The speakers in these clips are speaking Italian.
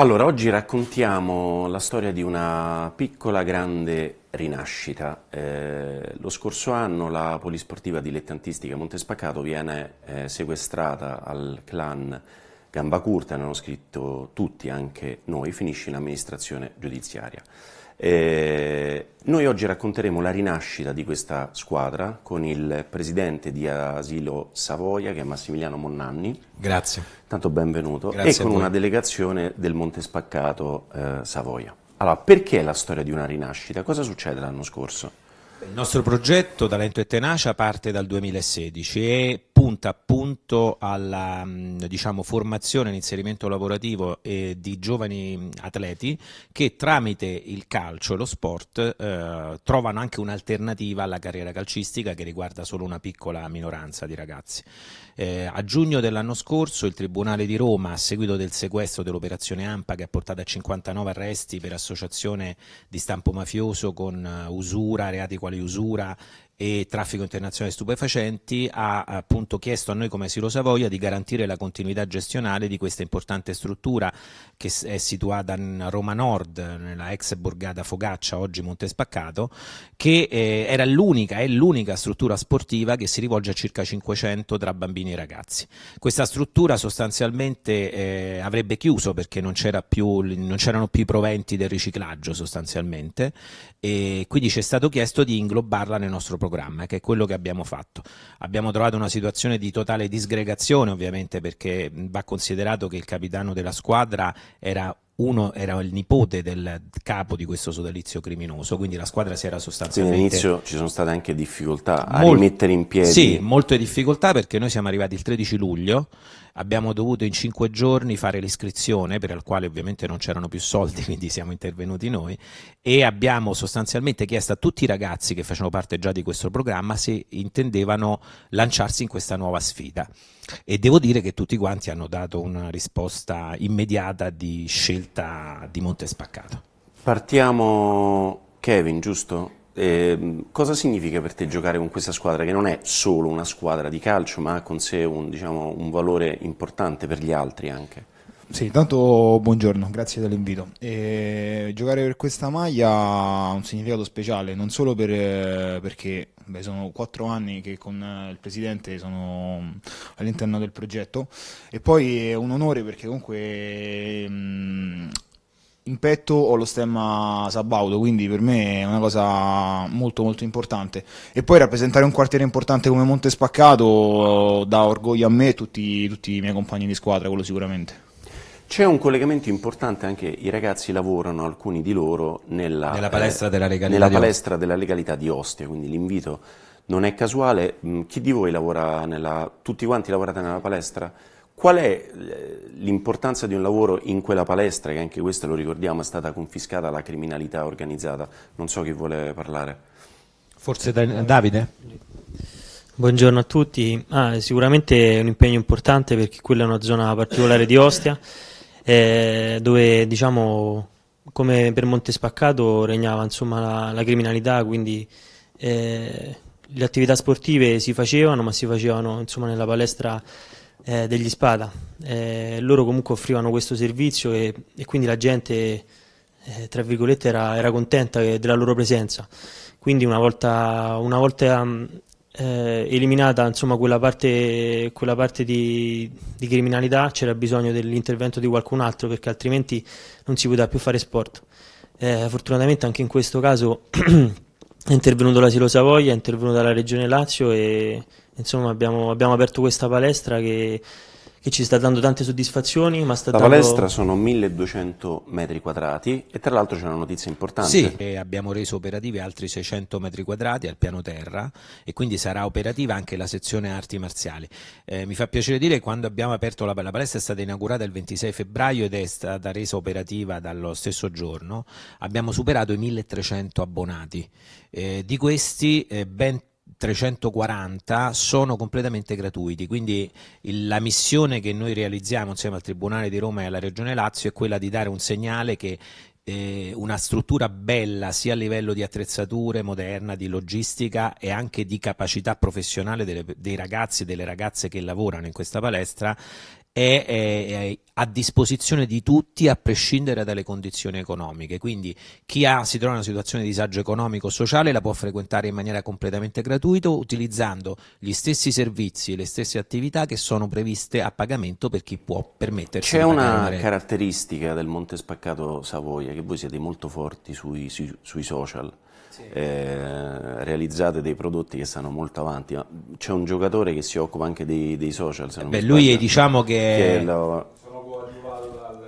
Allora, oggi raccontiamo la storia di una piccola grande rinascita. Eh, lo scorso anno la polisportiva dilettantistica Montespaccato viene eh, sequestrata al clan Gambacurta, ne hanno scritto tutti, anche noi, finisce in amministrazione giudiziaria. Eh, noi oggi racconteremo la rinascita di questa squadra con il presidente di Asilo Savoia, che è Massimiliano Monnanni. Grazie. Tanto benvenuto. Grazie e con una delegazione del Monte Spaccato eh, Savoia. Allora, perché la storia di una rinascita? Cosa succede l'anno scorso? Il nostro progetto Talento e Tenacia parte dal 2016 e punta appunto alla mm, diciamo, formazione all'inserimento lavorativo eh, di giovani mm, atleti che tramite il calcio e lo sport eh, trovano anche un'alternativa alla carriera calcistica che riguarda solo una piccola minoranza di ragazzi. Eh, a giugno dell'anno scorso il Tribunale di Roma, a seguito del sequestro dell'operazione AMPA che ha portato a 59 arresti per associazione di stampo mafioso con eh, usura, reati quali usura e traffico internazionale stupefacenti, ha appunto appunto chiesto a noi come Silo Savoia di garantire la continuità gestionale di questa importante struttura che è situata in Roma Nord, nella ex borgata Fogaccia, oggi Monte Spaccato, che eh, era l'unica, è l'unica struttura sportiva che si rivolge a circa 500 tra bambini e ragazzi. Questa struttura sostanzialmente eh, avrebbe chiuso perché non, c'era più, non c'erano più i proventi del riciclaggio sostanzialmente e quindi ci è stato chiesto di inglobarla nel nostro programma, che è quello che abbiamo fatto. Abbiamo trovato una situazione situazione di totale disgregazione ovviamente perché va considerato che il capitano della squadra era uno era il nipote del capo di questo sodalizio criminoso, quindi la squadra si era sostanzialmente... Quindi all'inizio ci sono state anche difficoltà a Mol... rimettere in piedi. Sì, molte difficoltà perché noi siamo arrivati il 13 luglio, abbiamo dovuto in cinque giorni fare l'iscrizione, per la quale ovviamente non c'erano più soldi, quindi siamo intervenuti noi, e abbiamo sostanzialmente chiesto a tutti i ragazzi che facevano parte già di questo programma se intendevano lanciarsi in questa nuova sfida e devo dire che tutti quanti hanno dato una risposta immediata di scelta di Monte Spaccato. Partiamo Kevin, giusto? Eh, cosa significa per te giocare con questa squadra che non è solo una squadra di calcio ma ha con sé un, diciamo, un valore importante per gli altri anche? Sì, intanto buongiorno, grazie dell'invito. E giocare per questa maglia ha un significato speciale, non solo per, perché beh, sono quattro anni che con il presidente sono all'interno del progetto e poi è un onore perché comunque mm, in petto ho lo stemma Sabaudo, quindi per me è una cosa molto molto importante. E poi rappresentare un quartiere importante come Monte Spaccato dà orgoglio a me e tutti, tutti i miei compagni di squadra, quello sicuramente. C'è un collegamento importante, anche i ragazzi lavorano, alcuni di loro, nella, nella palestra, eh, della, legalità nella palestra della, legalità di Ostia, quindi l'invito non è casuale. Mm, chi di voi lavora nella... tutti quanti lavorate nella palestra? Qual è eh, l'importanza di un lavoro in quella palestra, che anche questo lo ricordiamo è stata confiscata alla criminalità organizzata? Non so chi vuole parlare. Forse Davide? Buongiorno a tutti, ah, sicuramente è un impegno importante perché quella è una zona particolare di Ostia eh, dove diciamo come per Monte Spaccato regnava insomma, la, la, criminalità, quindi eh, le attività sportive si facevano, ma si facevano insomma, nella palestra eh, degli Spada. Eh, loro comunque offrivano questo servizio e, e quindi la gente, eh, tra virgolette, era, era contenta eh, della loro presenza. Quindi una volta, una volta eh, eliminata insomma, quella parte, quella parte di, di, criminalità c'era bisogno dell'intervento di qualcun altro perché altrimenti non si poteva più fare sport. Eh, fortunatamente anche in questo caso è intervenuto l'Asilo Savoia, è intervenuta la Regione Lazio e insomma, abbiamo, abbiamo aperto questa palestra che che ci sta dando tante soddisfazioni. Ma sta la dando... palestra sono 1200 metri quadrati e tra l'altro c'è una notizia importante. Sì, abbiamo reso operativi altri 600 metri quadrati al piano terra e quindi sarà operativa anche la sezione arti marziali. Eh, mi fa piacere dire che quando abbiamo aperto la, la palestra è stata inaugurata il 26 febbraio ed è stata resa operativa dallo stesso giorno, abbiamo superato i 1300 abbonati. Eh, di questi eh, ben 340 sono completamente gratuiti, quindi il, la missione che noi realizziamo insieme al Tribunale di Roma e alla Regione Lazio è quella di dare un segnale che eh, una struttura bella sia a livello di attrezzature moderna, di logistica e anche di capacità professionale delle, dei ragazzi e delle ragazze che lavorano in questa palestra è, è, a disposizione di tutti a prescindere dalle condizioni economiche. Quindi chi ha, si trova in una situazione di disagio economico o sociale la può frequentare in maniera completamente gratuita utilizzando gli stessi servizi e le stesse attività che sono previste a pagamento per chi può permettersi. C'è una caratteristica del Monte Spaccato Savoia che voi siete molto forti sui, sui, sui social eh, realizzate dei prodotti che stanno molto avanti. C'è un giocatore che si occupa anche dei, dei social. Se non Beh, lui sbaglio, diciamo che, che lo,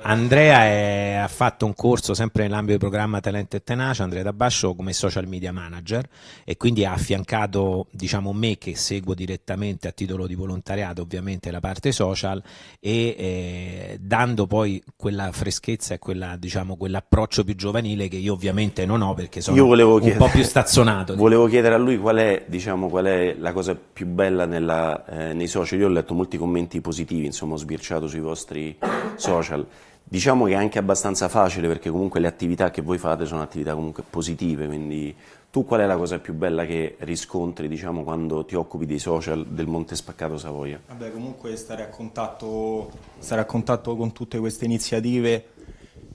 Andrea è, ha fatto un corso sempre nell'ambito del programma Talento e Tenacia, Andrea Dabascio come social media manager e quindi ha affiancato diciamo me che seguo direttamente a titolo di volontariato ovviamente la parte social e eh, dando poi quella freschezza e quella, diciamo, quell'approccio più giovanile che io ovviamente non ho perché sono un chiedere, po' più stazzonato. Volevo chiedere a lui qual è, diciamo, qual è la cosa più bella nella, eh, nei social, io ho letto molti commenti positivi, insomma ho sbirciato sui vostri social. Diciamo che è anche abbastanza facile perché comunque le attività che voi fate sono attività comunque positive, quindi tu qual è la cosa più bella che riscontri diciamo, quando ti occupi dei social del Monte Spaccato Savoia? Vabbè comunque stare a contatto, stare a contatto con tutte queste iniziative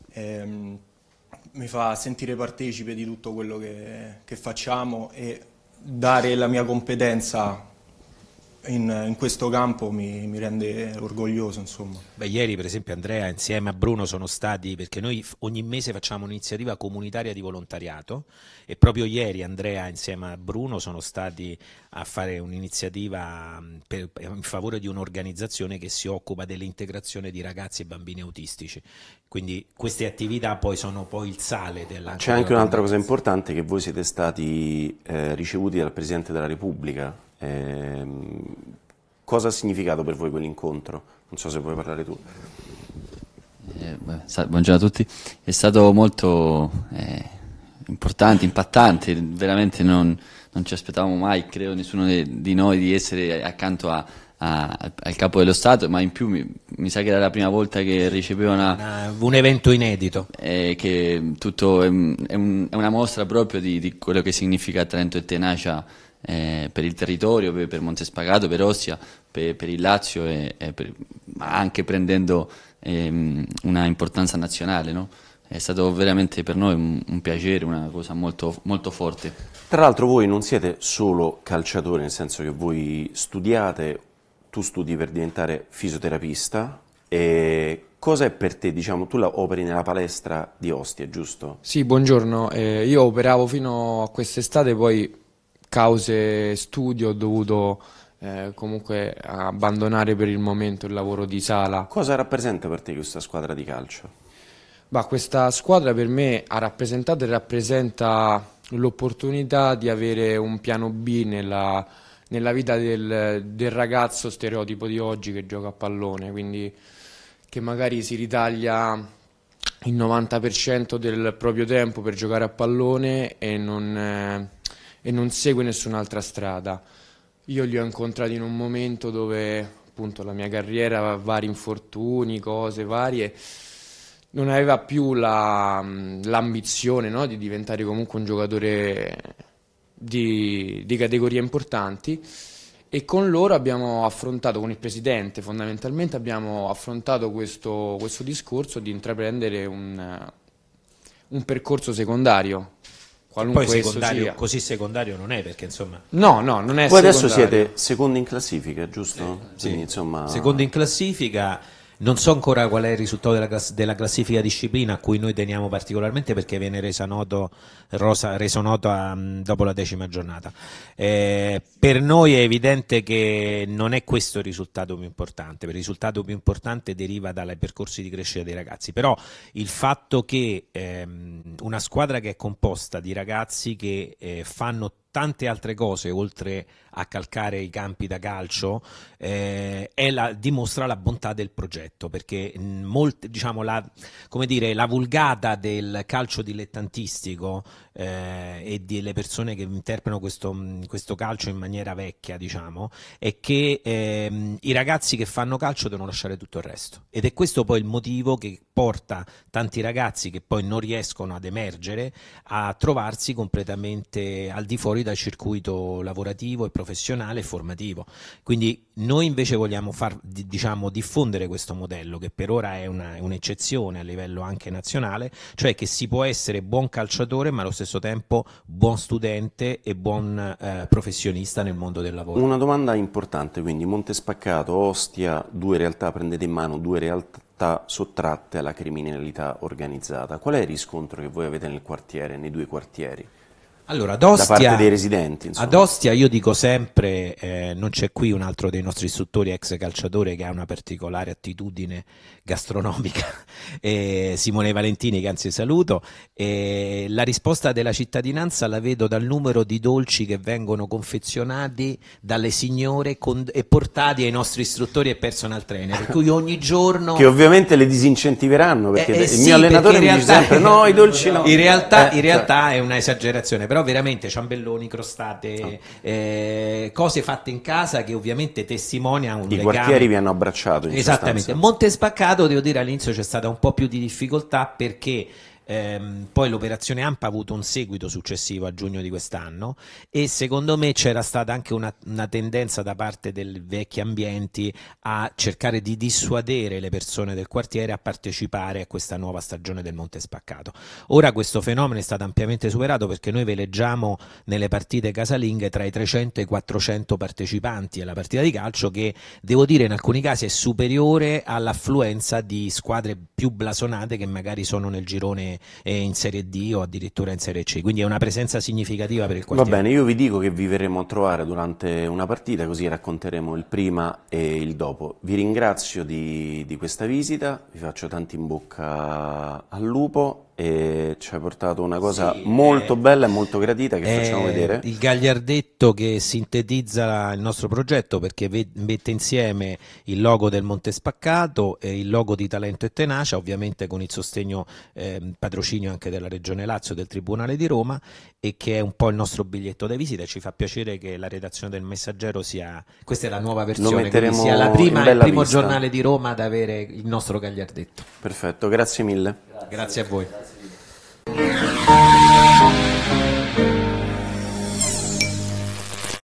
ehm, mi fa sentire partecipe di tutto quello che, che facciamo e dare la mia competenza in, in, questo campo mi, mi rende orgoglioso. Insomma. Beh, ieri, per esempio, Andrea insieme a Bruno sono stati perché noi ogni mese facciamo un'iniziativa comunitaria di volontariato e proprio ieri Andrea insieme a Bruno sono stati a fare un'iniziativa mm, per, in favore di un'organizzazione che si occupa dell'integrazione di ragazzi e bambini autistici. Quindi queste attività poi sono poi il sale della... C'è anche un'altra cosa importante che voi siete stati eh, ricevuti dal Presidente della Repubblica eh, cosa ha significato per voi quell'incontro? Non so se vuoi parlare tu. Eh, buongiorno a tutti, è stato molto eh, importante, impattante, veramente non, non, ci aspettavamo mai, credo nessuno de, di noi, di essere accanto a, a, al capo dello Stato, ma in più mi, mi, sa che era la prima volta che riceveva una, una, un evento inedito. Eh, che tutto è, è, un, è, una mostra proprio di, di, quello che significa Trento e Tenacia eh, per il territorio, per, per Montespagato, per Ostia, per, per il Lazio, e, e per, ma anche prendendo eh, una importanza nazionale. No? È stato veramente per noi un, un piacere, una cosa molto, molto forte. Tra l'altro voi non siete solo calciatori, nel senso che voi studiate tu studi per diventare fisioterapista e cosa è per te, diciamo, tu operi nella palestra di Ostia, giusto? Sì, buongiorno, eh, io operavo fino a quest'estate, poi cause studio ho dovuto eh, comunque abbandonare per il momento il lavoro di sala. Cosa rappresenta per te questa squadra di calcio? Bah, questa squadra per me ha rappresentato e rappresenta l'opportunità di avere un piano B nella nella vita del, del ragazzo stereotipo di oggi che gioca a pallone, quindi che magari si ritaglia il 90% del proprio tempo per giocare a pallone e non, eh, e non, segue nessun'altra strada. Io li ho incontrati in un momento dove appunto la mia carriera, vari infortuni, cose varie, non aveva più la, l'ambizione no? di diventare comunque un giocatore di, di categorie importanti e con loro abbiamo affrontato, con il presidente fondamentalmente, abbiamo affrontato questo, questo discorso di intraprendere un, un percorso secondario. Qualunque Poi secondario, così secondario non è perché insomma... No, no, non è Voi secondario. adesso siete secondi in classifica, giusto? Eh, sì, Quindi, Insomma... Secondi in classifica non so ancora qual è il risultato della, class- della classifica disciplina a cui noi teniamo particolarmente perché viene resa noto, rosa, reso noto a, ehm, dopo la decima giornata. Eh, per noi è evidente che non è questo il risultato più importante, il risultato più importante deriva dai percorsi di crescita dei ragazzi, però il fatto che ehm, una squadra che è composta di ragazzi che eh, fanno tante altre cose, oltre a calcare i campi da calcio, eh, la, dimostra la bontà del progetto, perché mm, molte, diciamo, la, dire, la, vulgata del calcio dilettantistico eh, e delle persone che interpretano questo, mm, questo, calcio in maniera vecchia, diciamo, è che eh, i ragazzi che fanno calcio devono lasciare tutto il resto. Ed è questo poi il motivo che porta tanti ragazzi che poi non riescono ad emergere a trovarsi completamente al di fuori dal circuito lavorativo e professionale e formativo. Quindi noi invece vogliamo far, diciamo, diffondere questo modello che per ora è, una, è un'eccezione a livello anche nazionale, cioè che si può essere buon calciatore ma lo stesso stesso tempo buon studente e buon eh, professionista nel mondo del lavoro. Una domanda importante, quindi Monte Spaccato, Ostia, due realtà prendete in mano, due realtà sottratte alla criminalità organizzata. Qual è il riscontro che voi avete nel quartiere, nei due quartieri? Allora, ad Ostia, da parte dei residenti. Insomma. Ad Ostia io dico sempre, eh, non c'è qui un altro dei nostri istruttori ex calciatore che ha una particolare attitudine gastronomica, eh, Simone Valentini che anzi saluto, eh, la risposta della cittadinanza la vedo dal numero di dolci che vengono confezionati dalle signore con, e portati ai nostri istruttori e personal trainer, per cui ogni giorno... che ovviamente le disincentiveranno perché eh, eh, il sì, mio allenatore mi dice sempre no i dolci no. Eh, in cioè. realtà, in realtà cioè... è un'esagerazione però veramente ciambelloni, crostate, oh. eh, cose fatte in casa che ovviamente testimoniano un I legame. quartieri vi hanno abbracciato. in Esattamente. Sostanza. Monte Spaccato, devo dire, all'inizio c'è stata un po' più di difficoltà perché Ehm, poi l'operazione AMPA ha avuto un seguito successivo a giugno di quest'anno e secondo me c'era stata anche una, una tendenza da parte dei vecchi ambienti a cercare di dissuadere le persone del quartiere a partecipare a questa nuova stagione del Monte Spaccato. Ora questo fenomeno è stato ampiamente superato perché noi veleggiamo nelle partite casalinghe tra i 300 e i 400 partecipanti alla partita di calcio che devo dire in alcuni casi è superiore all'affluenza di squadre più blasonate che magari sono nel girone stagione eh, in Serie D o addirittura in Serie C, quindi è una presenza significativa per il quartiere. Va bene, io vi dico che vi verremo a trovare durante una partita, così racconteremo il prima e il dopo. Vi ringrazio di, di questa visita, vi faccio tanti in bocca al lupo e ci hai portato una cosa sì, molto eh, bella e molto gradita che eh, facciamo vedere. Il gagliardetto che sintetizza il nostro progetto perché mette insieme il logo del Monte Spaccato e il logo di Talento e Tenacia, ovviamente con il sostegno eh, patrocinio anche della Regione Lazio, del Tribunale di Roma e che è un po' il nostro biglietto da visita. Ci fa piacere che la redazione del Messaggero sia, questa è la nuova versione, sia la prima, il primo vista. giornale di Roma ad avere il nostro gagliardetto. Perfetto, grazie mille. Grazie, grazie a voi.